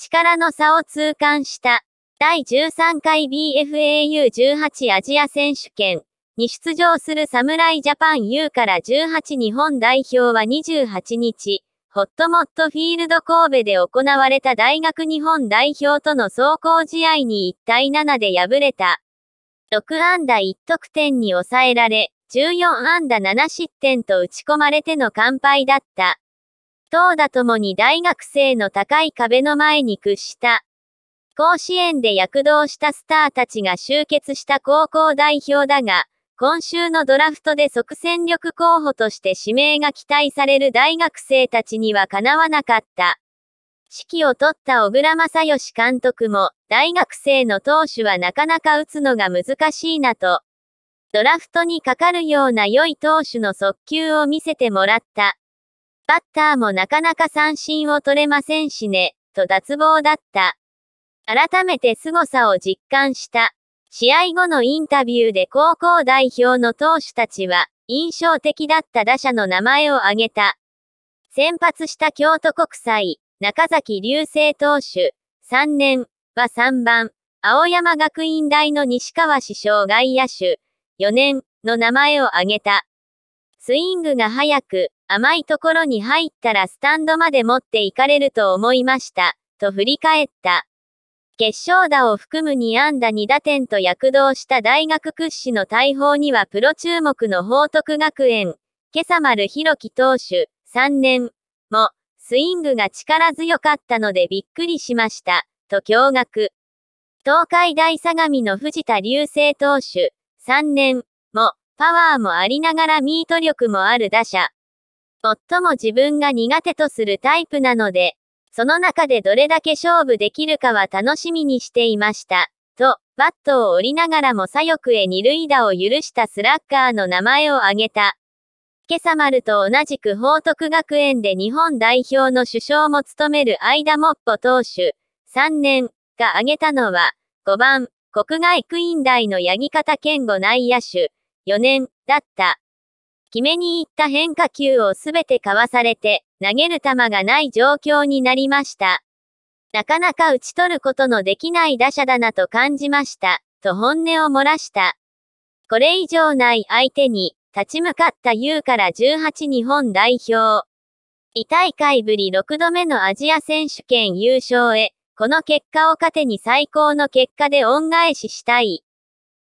力の差を痛感した。第13回 BFAU18 アジア選手権に出場する侍ジャパン U から18日本代表は28日、ホットモットフィールド神戸で行われた大学日本代表との走行試合に1対7で敗れた。6安打1得点に抑えられ、14安打7失点と打ち込まれての完敗だった。投打ともに大学生の高い壁の前に屈した。甲子園で躍動したスターたちが集結した高校代表だが、今週のドラフトで即戦力候補として指名が期待される大学生たちにはかなわなかった。指揮を取った小倉正義監督も、大学生の投手はなかなか打つのが難しいなと、ドラフトにかかるような良い投手の速球を見せてもらった。バッターもなかなか三振を取れませんしね、と脱帽だった。改めて凄さを実感した。試合後のインタビューで高校代表の投手たちは、印象的だった打者の名前を挙げた。先発した京都国際、中崎流星投手、3年は3番、青山学院大の西川師匠外野手、4年の名前を挙げた。スイングが速く、甘いところに入ったらスタンドまで持っていかれると思いました、と振り返った。決勝打を含む2安打2打点と躍動した大学屈指の大砲にはプロ注目の報徳学園、今朝丸広樹投手、3年も、スイングが力強かったのでびっくりしました、と驚愕。東海大相模の藤田流星投手、3年も、パワーもありながらミート力もある打者。夫も自分が苦手とするタイプなので、その中でどれだけ勝負できるかは楽しみにしていました。と、バットを折りながらも左翼へ二塁打を許したスラッガーの名前を挙げた。今朝丸と同じく報徳学園で日本代表の首相も務める間もっぽ投手、3年、が挙げたのは、5番、国外クイーン大の八木方健吾内野手、4年だった。決めに行った変化球をすべてかわされて、投げる球がない状況になりました。なかなか打ち取ることのできない打者だなと感じました、と本音を漏らした。これ以上ない相手に、立ち向かった優から18日本代表。2大会ぶり6度目のアジア選手権優勝へ、この結果を糧に最高の結果で恩返ししたい。